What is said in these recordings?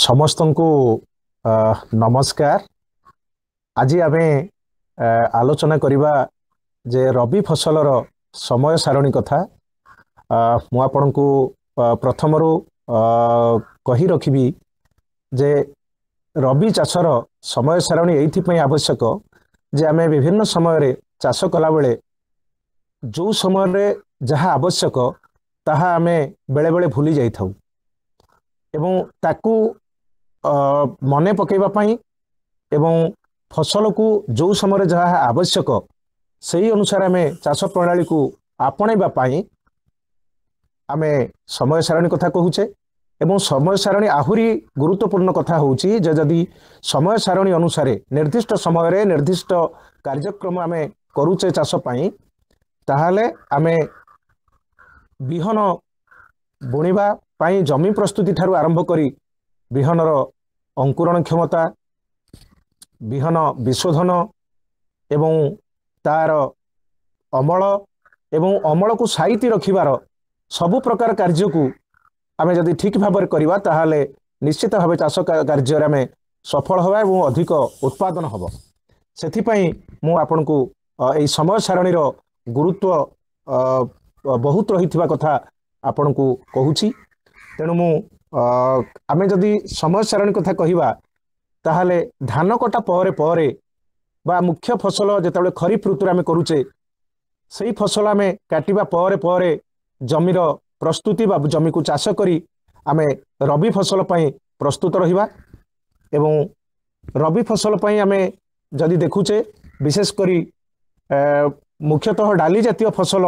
ସମସ୍ତଙ୍କୁ ନମସ୍କାର ଆଜି ଆମେ ଆଲୋଚନା କରିବା ଯେ ରବି ଫସଲର ସମୟ ସାରଣୀ କଥା ମୁଁ ଆପଣଙ୍କୁ ପ୍ରଥମରୁ କହି ରଖିବି ଯେ ରବି ଚାଷର ସମୟ ସାରଣୀ ଏଇଥିପାଇଁ ଆବଶ୍ୟକ ଯେ ଆମେ ବିଭିନ୍ନ ସମୟରେ ଚାଷ କଲାବେଳେ ଯେଉଁ ସମୟରେ ଯାହା ଆବଶ୍ୟକ ତାହା ଆମେ ବେଳେବେଳେ ଭୁଲି ଯାଇଥାଉ ଏବଂ ତାକୁ ମନେ ପକାଇବା ପାଇଁ ଏବଂ ଫସଲକୁ ଯେଉଁ ସମୟରେ ଯାହା ଆବଶ୍ୟକ ସେଇ ଅନୁସାରେ ଆମେ ଚାଷ ପ୍ରଣାଳୀକୁ ଆପଣେଇବା ପାଇଁ ଆମେ ସମୟ ସାରଣୀ କଥା କହୁଛେ ଏବଂ ସମୟ ସାରଣୀ ଆହୁରି ଗୁରୁତ୍ୱପୂର୍ଣ୍ଣ କଥା ହେଉଛି ଯେ ଯଦି ସମୟ ସାରଣୀ ଅନୁସାରେ ନିର୍ଦ୍ଦିଷ୍ଟ ସମୟରେ ନିର୍ଦ୍ଦିଷ୍ଟ କାର୍ଯ୍ୟକ୍ରମ ଆମେ କରୁଛେ ଚାଷ ପାଇଁ ତାହେଲେ ଆମେ ବିହନ ବୁଣିବା ପାଇଁ ଜମି ପ୍ରସ୍ତୁତି ଠାରୁ ଆରମ୍ଭ କରି ବିହନର ଅଙ୍କୁରଣ କ୍ଷମତା ବିହନ ବିଶୋଧନ ଏବଂ ତାର ଅମଳ ଏବଂ ଅମଳକୁ ସାଇତି ରଖିବାର ସବୁ ପ୍ରକାର କାର୍ଯ୍ୟକୁ ଆମେ ଯଦି ଠିକ୍ ଭାବରେ କରିବା ତାହେଲେ ନିଶ୍ଚିତ ଭାବେ ଚାଷ କାର୍ଯ୍ୟରେ ଆମେ ସଫଳ ହେବା ଏବଂ ଅଧିକ ଉତ୍ପାଦନ ହେବ ସେଥିପାଇଁ ମୁଁ ଆପଣଙ୍କୁ ଏଇ ସମୟ ସାରଣୀର ଗୁରୁତ୍ୱ ବହୁତ ରହିଥିବା କଥା ଆପଣଙ୍କୁ କହୁଛି ତେଣୁ ମୁଁ ଆମେ ଯଦି ସମୟ ସାରଣୀ କଥା କହିବା ତାହେଲେ ଧାନ କଟା ପରେ ପରେ ବା ମୁଖ୍ୟ ଫସଲ ଯେତେବେଳେ ଖରିଫ ଋତୁରେ ଆମେ କରୁଛେ ସେଇ ଫସଲ ଆମେ କାଟିବା ପରେ ପରେ ଜମିର ପ୍ରସ୍ତୁତି ବା ଜମିକୁ ଚାଷ କରି ଆମେ ରବି ଫସଲ ପାଇଁ ପ୍ରସ୍ତୁତ ରହିବା ଏବଂ ରବି ଫସଲ ପାଇଁ ଆମେ ଯଦି ଦେଖୁଛେ ବିଶେଷ କରି ମୁଖ୍ୟତଃ ଡାଲି ଜାତୀୟ ଫସଲ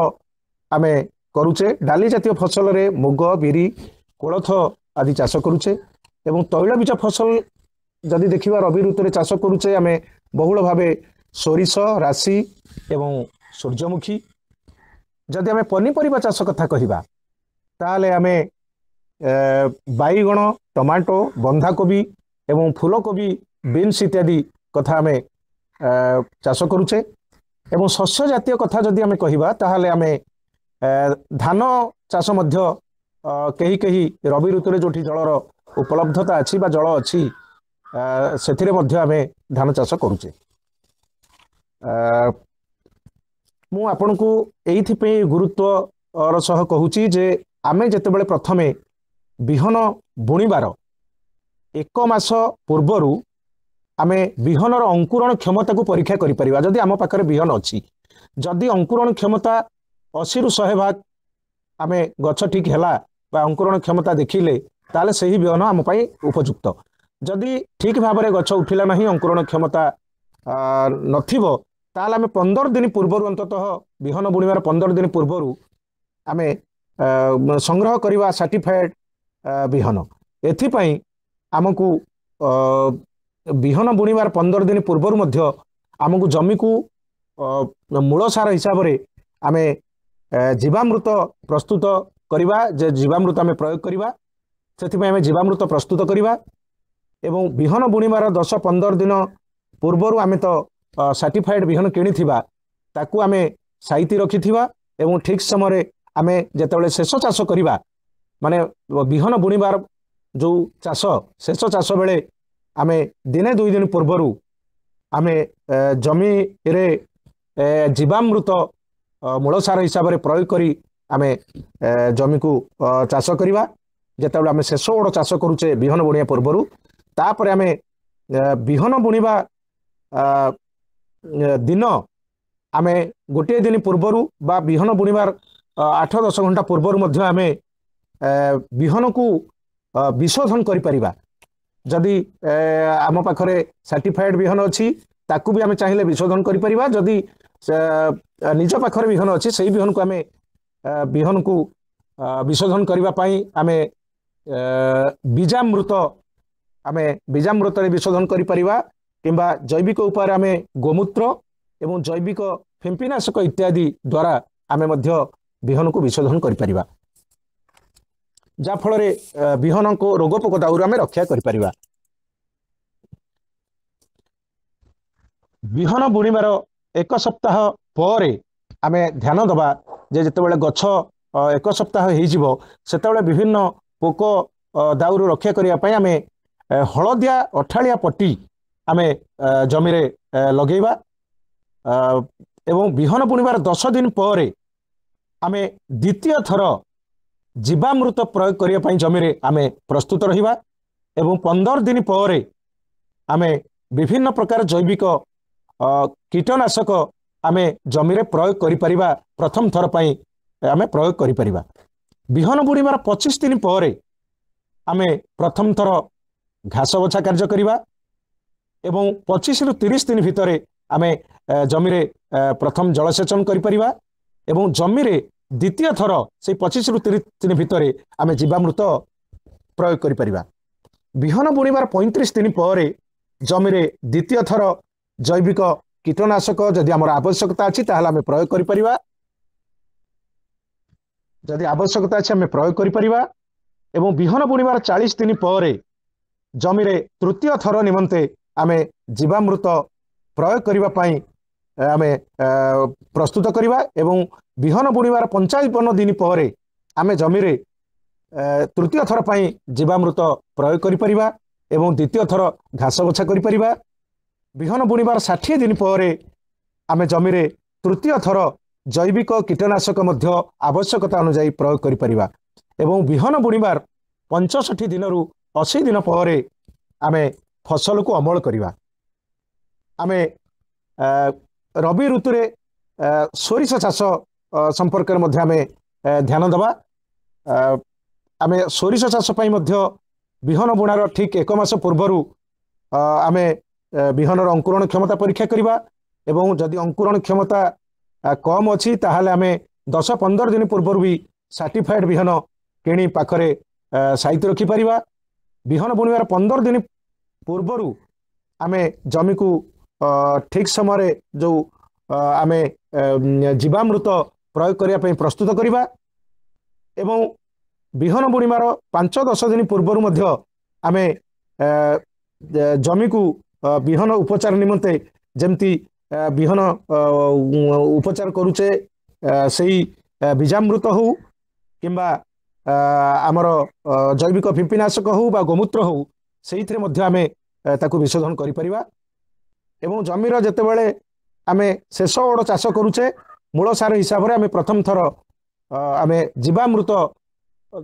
ଆମେ କରୁଛେ ଡାଲି ଜାତୀୟ ଫସଲରେ ମୁଗ ବିରି କୋଳଥ ଆଦି ଚାଷ କରୁଛେ ଏବଂ ତୈଳବୀଜ ଫସଲ ଯଦି ଦେଖିବା ରବି ଋତୁରେ ଚାଷ କରୁଛେ ଆମେ ବହୁଳ ଭାବେ ସୋରିଷ ରାଶି ଏବଂ ସୂର୍ଯ୍ୟମୁଖୀ ଯଦି ଆମେ ପନିପରିବା ଚାଷ କଥା କହିବା ତାହେଲେ ଆମେ ବାଇଗଣ ଟମାଟୋ ବନ୍ଧାକୋବି ଏବଂ ଫୁଲକୋବି ବିନ୍ସ ଇତ୍ୟାଦି କଥା ଆମେ ଚାଷ କରୁଛେ ଏବଂ ଶସ୍ୟ ଜାତୀୟ କଥା ଯଦି ଆମେ କହିବା ତାହେଲେ ଆମେ ଧାନ ଚାଷ ମଧ୍ୟ କେହି କେହି ରବି ଋତୁରେ ଯେଉଁଠି ଜଳର ଉପଲବ୍ଧତା ଅଛି ବା ଜଳ ଅଛି ସେଥିରେ ମଧ୍ୟ ଆମେ ଧାନ ଚାଷ କରୁଛେ ମୁଁ ଆପଣଙ୍କୁ ଏଇଥିପାଇଁ ଗୁରୁତ୍ୱର ସହ କହୁଛି ଯେ ଆମେ ଯେତେବେଳେ ପ୍ରଥମେ ବିହନ ବୁଣିବାର ଏକ ମାସ ପୂର୍ବରୁ ଆମେ ବିହନର ଅଙ୍କୁରଣ କ୍ଷମତାକୁ ପରୀକ୍ଷା କରିପାରିବା ଯଦି ଆମ ପାଖରେ ବିହନ ଅଛି ଯଦି ଅଙ୍କୁରଣ କ୍ଷମତା ଅଶୀରୁ ଶହେ ଭାଗ ଆମେ ଗଛ ଠିକ୍ ହେଲା ବା ଅଙ୍କୁରଣ କ୍ଷମତା ଦେଖିଲେ ତାହେଲେ ସେହି ବିହନ ଆମ ପାଇଁ ଉପଯୁକ୍ତ ଯଦି ଠିକ୍ ଭାବରେ ଗଛ ଉଠିଲା ନାହିଁ ଅଙ୍କୁରଣ କ୍ଷମତା ନଥିବ ତାହେଲେ ଆମେ ପନ୍ଦର ଦିନ ପୂର୍ବରୁ ଅନ୍ତତଃ ବିହନ ବୁଣିବାର ପନ୍ଦର ଦିନ ପୂର୍ବରୁ ଆମେ ସଂଗ୍ରହ କରିବା ସାର୍ଟିଫାଏଡ଼ ବିହନ ଏଥିପାଇଁ ଆମକୁ ବିହନ ବୁଣିବାର ପନ୍ଦର ଦିନ ପୂର୍ବରୁ ମଧ୍ୟ ଆମକୁ ଜମିକୁ ମୂଳ ସାର ହିସାବରେ ଆମେ ଜୀବାମୃତ ପ୍ରସ୍ତୁତ করিবা যে জীবামৃত আমি প্রয়োগ করিবা সেটি আমি জীবামৃত প্রস্তুত করিবা এবং বিহন বুনিবার 10 15 দিন পূর্বরু আমি তো সার্টিফাইড বিহন কেণী থিবা তাকু আমি সাহিত্য ৰখি থিবা এবং ঠিক সময়ৰে আমি যেতেবেলে শেষ চাসো করিবা মানে বিহন বুনিবার যো চাসো শেষ চাসো বেলে আমি দিনে দুই দিন পূর্বরু আমি জমিৰে জীবামৃত মূলসাৰ হিসাবৰে প্ৰয়োগ কৰি ଆମେ ଜମିକୁ ଚାଷ କରିବା ଯେତେବେଳେ ଆମେ ଶେଷ ଓଡ଼ ଚାଷ କରୁଛେ ବିହନ ବୁଣିବା ପୂର୍ବରୁ ତାପରେ ଆମେ ବିହନ ବୁଣିବା ଦିନ ଆମେ ଗୋଟିଏ ଦିନ ପୂର୍ବରୁ ବା ବିହନ ବୁଣିବାର ଆଠ ଦଶ ଘଣ୍ଟା ପୂର୍ବରୁ ମଧ୍ୟ ଆମେ ବିହନକୁ ବିଶୋଧନ କରିପାରିବା ଯଦି ଆମ ପାଖରେ ସାର୍ଟିଫାଏଡ୍ ବିହନ ଅଛି ତାକୁ ବି ଆମେ ଚାହିଁଲେ ବିଶୋଧନ କରିପାରିବା ଯଦି ନିଜ ପାଖରେ ବିହନ ଅଛି ସେଇ ବିହନକୁ ଆମେ ବିହନକୁ ବିଶୋଧନ କରିବା ପାଇଁ ଆମେ ବୀଜାମୃତ ଆମେ ବୀଜାମୃତରେ ବିଶୋଧନ କରିପାରିବା କିମ୍ବା ଜୈବିକ ଉପାୟରେ ଆମେ ଗୋମୂତ୍ର ଏବଂ ଜୈବିକ ଫିମ୍ପିନାଶକ ଇତ୍ୟାଦି ଦ୍ୱାରା ଆମେ ମଧ୍ୟ ବିହନକୁ ବିଶୋଧନ କରିପାରିବା ଯାହାଫଳରେ ବିହନଙ୍କୁ ରୋଗ ପୋକ ଦାଉରୁ ଆମେ ରକ୍ଷା କରିପାରିବା ବିହନ ବୁଣିବାର ଏକ ସପ୍ତାହ ପରେ ଆମେ ଧ୍ୟାନ ଦେବା ଯେ ଯେତେବେଳେ ଗଛ ଏକ ସପ୍ତାହ ହେଇଯିବ ସେତେବେଳେ ବିଭିନ୍ନ ପୋକ ଦାଉରୁ ରକ୍ଷା କରିବା ପାଇଁ ଆମେ ହଳଦିଆ ଅଠାଳିଆ ପଟି ଆମେ ଜମିରେ ଲଗେଇବା ଏବଂ ବିହନ ବୁଣିବାର ଦଶ ଦିନ ପରେ ଆମେ ଦ୍ୱିତୀୟ ଥର ଜୀବାମୃତ ପ୍ରୟୋଗ କରିବା ପାଇଁ ଜମିରେ ଆମେ ପ୍ରସ୍ତୁତ ରହିବା ଏବଂ ପନ୍ଦର ଦିନ ପରେ ଆମେ ବିଭିନ୍ନ ପ୍ରକାର ଜୈବିକ କୀଟନାଶକ ଆମେ ଜମିରେ ପ୍ରୟୋଗ କରିପାରିବା ପ୍ରଥମ ଥର ପାଇଁ ଆମେ ପ୍ରୟୋଗ କରିପାରିବା ବିହନ ବୁଣିବାର ପଚିଶ ଦିନ ପରେ ଆମେ ପ୍ରଥମ ଥର ଘାସ ବଛା କାର୍ଯ୍ୟ କରିବା ଏବଂ ପଚିଶରୁ ତିରିଶ ଦିନ ଭିତରେ ଆମେ ଜମିରେ ପ୍ରଥମ ଜଳସେଚନ କରିପାରିବା ଏବଂ ଜମିରେ ଦ୍ୱିତୀୟ ଥର ସେଇ ପଚିଶରୁ ତିରିଶ ଦିନ ଭିତରେ ଆମେ ଜୀବାମୃତ ପ୍ରୟୋଗ କରିପାରିବା ବିହନ ବୁଣିବାର ପଇଁତିରିଶ ଦିନ ପରେ ଜମିରେ ଦ୍ୱିତୀୟ ଥର ଜୈବିକ କୀଟନାଶକ ଯଦି ଆମର ଆବଶ୍ୟକତା ଅଛି ତାହେଲେ ଆମେ ପ୍ରୟୋଗ କରିପାରିବା ଯଦି ଆବଶ୍ୟକତା ଅଛି ଆମେ ପ୍ରୟୋଗ କରିପାରିବା ଏବଂ ବିହନ ବୁଣିବାର ଚାଳିଶ ଦିନ ପରେ ଜମିରେ ତୃତୀୟ ଥର ନିମନ୍ତେ ଆମେ ଜୀବାମୃତ ପ୍ରୟୋଗ କରିବା ପାଇଁ ଆମେ ପ୍ରସ୍ତୁତ କରିବା ଏବଂ ବିହନ ବୁଣିବାର ପଞ୍ଚାବନ ଦିନ ପରେ ଆମେ ଜମିରେ ତୃତୀୟ ଥର ପାଇଁ ଜୀବାମୃତ ପ୍ରୟୋଗ କରିପାରିବା ଏବଂ ଦ୍ୱିତୀୟ ଥର ଘାସ ବଛା କରିପାରିବା ବିହନ ବୁଣିବାର ଷାଠିଏ ଦିନ ପରେ ଆମେ ଜମିରେ ତୃତୀୟ ଥର ଜୈବିକ କୀଟନାଶକ ମଧ୍ୟ ଆବଶ୍ୟକତା ଅନୁଯାୟୀ ପ୍ରୟୋଗ କରିପାରିବା ଏବଂ ବିହନ ବୁଣିବାର ପଞ୍ଚଷଠି ଦିନରୁ ଅଶୀ ଦିନ ପରେ ଆମେ ଫସଲକୁ ଅମଳ କରିବା ଆମେ ରବି ଋତୁରେ ସୋରିଷ ଚାଷ ସମ୍ପର୍କରେ ମଧ୍ୟ ଆମେ ଧ୍ୟାନ ଦେବା ଆମେ ସୋରିଷ ଚାଷ ପାଇଁ ମଧ୍ୟ ବିହନ ବୁଣାର ଠିକ୍ ଏକ ମାସ ପୂର୍ବରୁ ଆମେ ବିହନର ଅଙ୍କୁରଣ କ୍ଷମତା ପରୀକ୍ଷା କରିବା ଏବଂ ଯଦି ଅଙ୍କୁରଣ କ୍ଷମତା କମ୍ ଅଛି ତାହେଲେ ଆମେ ଦଶ ପନ୍ଦର ଦିନ ପୂର୍ବରୁ ବି ସାର୍ଟିଫାଏଡ଼୍ ବିହନ କିଣି ପାଖରେ ସାଇତି ରଖିପାରିବା ବିହନ ବୁଣିବାର ପନ୍ଦର ଦିନ ପୂର୍ବରୁ ଆମେ ଜମିକୁ ଠିକ୍ ସମୟରେ ଯେଉଁ ଆମେ ଜୀବାମୃତ ପ୍ରୟୋଗ କରିବା ପାଇଁ ପ୍ରସ୍ତୁତ କରିବା ଏବଂ ବିହନ ବୁଣିବାର ପାଞ୍ଚ ଦଶ ଦିନ ପୂର୍ବରୁ ମଧ୍ୟ ଆମେ ଜମିକୁ ବିହନ ଉପଚାର ନିମନ୍ତେ ଯେମିତି ବିହନ ଉପଚାର କରୁଛେ ସେଇ ବିଜାମୃତ ହଉ କିମ୍ବା ଆମର ଜୈବିକ ପିମ୍ପିନାଶକ ହଉ ବା ଗୋମୂତ୍ର ହଉ ସେଇଥିରେ ମଧ୍ୟ ଆମେ ତାକୁ ବିଶୋଧନ କରିପାରିବା ଏବଂ ଜମିର ଯେତେବେଳେ ଆମେ ଶେଷ ଓଡ଼ ଚାଷ କରୁଛେ ମୂଳ ସାର ହିସାବରେ ଆମେ ପ୍ରଥମ ଥର ଆମେ ଜୀବାମୃତ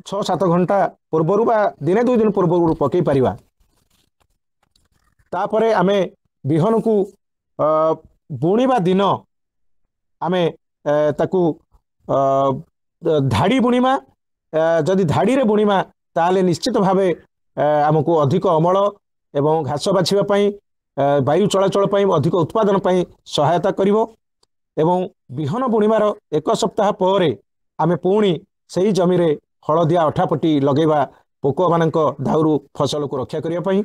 ଛଅ ସାତ ଘଣ୍ଟା ପୂର୍ବରୁ ବା ଦିନେ ଦୁଇ ଦିନ ପୂର୍ବରୁ ପକେଇ ପାରିବା ତାପରେ ଆମେ ବିହନକୁ ବୁଣିବା ଦିନ ଆମେ ତାକୁ ଧାଡ଼ି ବୁଣିବା ଯଦି ଧାଡ଼ିରେ ବୁଣିବା ତାହେଲେ ନିଶ୍ଚିତ ଭାବେ ଆମକୁ ଅଧିକ ଅମଳ ଏବଂ ଘାସ ବାଛିବା ପାଇଁ ବାୟୁ ଚଳାଚଳ ପାଇଁ ଅଧିକ ଉତ୍ପାଦନ ପାଇଁ ସହାୟତା କରିବ ଏବଂ ବିହନ ବୁଣିବାର ଏକ ସପ୍ତାହ ପରେ ଆମେ ପୁଣି ସେହି ଜମିରେ ହଳଦିଆ ଅଠାପଟି ଲଗାଇବା ପୋକମାନଙ୍କ ଦାଉରୁ ଫସଲକୁ ରକ୍ଷା କରିବା ପାଇଁ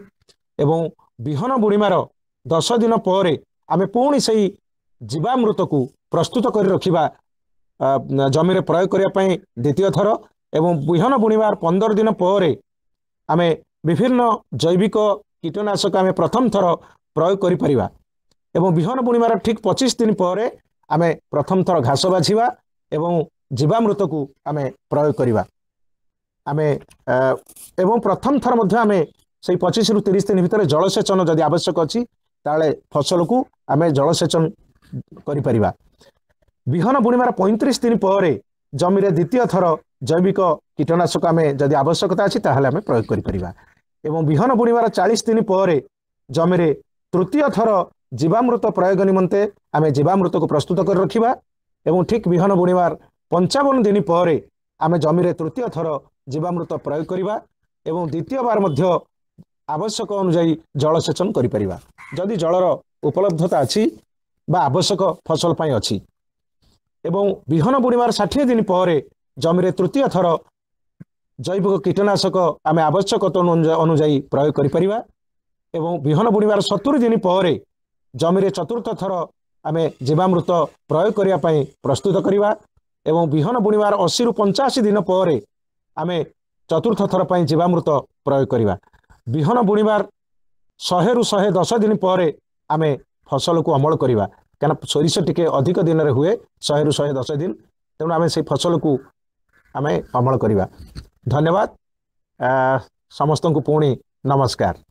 ଏବଂ ବିହନ ବୁଣିବାର ଦଶ ଦିନ ପରେ ଆମେ ପୁଣି ସେଇ ଜୀବାମୃତକୁ ପ୍ରସ୍ତୁତ କରି ରଖିବା ଜମିରେ ପ୍ରୟୋଗ କରିବା ପାଇଁ ଦ୍ୱିତୀୟ ଥର ଏବଂ ବିହନ ବୁଣିବାର ପନ୍ଦର ଦିନ ପରେ ଆମେ ବିଭିନ୍ନ ଜୈବିକ କୀଟନାଶକ ଆମେ ପ୍ରଥମ ଥର ପ୍ରୟୋଗ କରିପାରିବା ଏବଂ ବିହନ ବୁଣିବାର ଠିକ୍ ପଚିଶ ଦିନ ପରେ ଆମେ ପ୍ରଥମ ଥର ଘାସ ବାଛିବା ଏବଂ ଜୀବାମୃତକୁ ଆମେ ପ୍ରୟୋଗ କରିବା ଆମେ ଏବଂ ପ୍ରଥମ ଥର ମଧ୍ୟ ଆମେ সেই পঁচিশরু তিরিশ দিন ভিতরে জলসেচন যদি আবশ্যক ଅଛି ତାହେଲେ ଫସଲକୁ ଆମେ ଜଳସେଚନ କରିପାରିବା ବିହନ ବୁଣିବାର ପଇଁତିରିଶ ଦିନ ପରେ ଜମିରେ ଦ୍ୱିତୀୟ ଥର ଜୈବିକ କୀଟନାଶକ ଆମେ ଯଦି ଆବଶ୍ୟକତା ଅଛି ତାହେଲେ ଆମେ ପ୍ରୟୋଗ କରିପାରିବା ଏବଂ ବିହନ ବୁଣିବାର ଚାଳିଶ ଦିନ ପରେ ଜମିରେ ତୃତୀୟ ଥର ଜୀବାମୃତ ପ୍ରୟୋଗ ନିମନ୍ତେ ଆମେ ଜୀବାମୃତକୁ ପ୍ରସ୍ତୁତ କରି ରଖିବା ଏବଂ ଠିକ୍ ବିହନ ବୁଣିବାର ପଞ୍ଚାବନ ଦିନ ପରେ ଆମେ ଜମିରେ ତୃତୀୟ ଥର ଜୀବାମୃତ ପ୍ରୟୋଗ କରିବା ଏବଂ ଦ୍ୱିତୀୟବାର ମଧ୍ୟ ଆବଶ୍ୟକ ଅନୁଯାୟୀ ଜଳସେଚନ କରିପାରିବା ଯଦି ଜଳର ଉପଲବ୍ଧତା ଅଛି ବା ଆବଶ୍ୟକ ଫସଲ ପାଇଁ ଅଛି ଏବଂ ବିହନ ବୁଣିବାର ଷାଠିଏ ଦିନ ପରେ ଜମିରେ ତୃତୀୟ ଥର ଜୈବିକ କୀଟନାଶକ ଆମେ ଆବଶ୍ୟକ ଅନୁଯାୟୀ ପ୍ରୟୋଗ କରିପାରିବା ଏବଂ ବିହନ ବୁଣିବାର ସତୁରି ଦିନ ପରେ ଜମିରେ ଚତୁର୍ଥ ଥର ଆମେ ଜୀବାମୃତ ପ୍ରୟୋଗ କରିବା ପାଇଁ ପ୍ରସ୍ତୁତ କରିବା ଏବଂ ବିହନ ବୁଣିବାର ଅଶୀରୁ ପଞ୍ଚାଅଶୀ ଦିନ ପରେ ଆମେ ଚତୁର୍ଥ ଥର ପାଇଁ ଜୀବାମୃତ ପ୍ରୟୋଗ କରିବା ବିହନ ବୁଣିବାର ଶହେରୁ ଶହେ ଦଶ ଦିନ ପରେ ଆମେ ଫସଲକୁ ଅମଳ କରିବା କାରଣ ସୋରିଷ ଟିକେ ଅଧିକ ଦିନରେ ହୁଏ ଶହେରୁ ଶହେ ଦଶ ଦିନ ତେଣୁ ଆମେ ସେଇ ଫସଲକୁ ଆମେ ଅମଳ କରିବା ଧନ୍ୟବାଦ ସମସ୍ତଙ୍କୁ ପୁଣି ନମସ୍କାର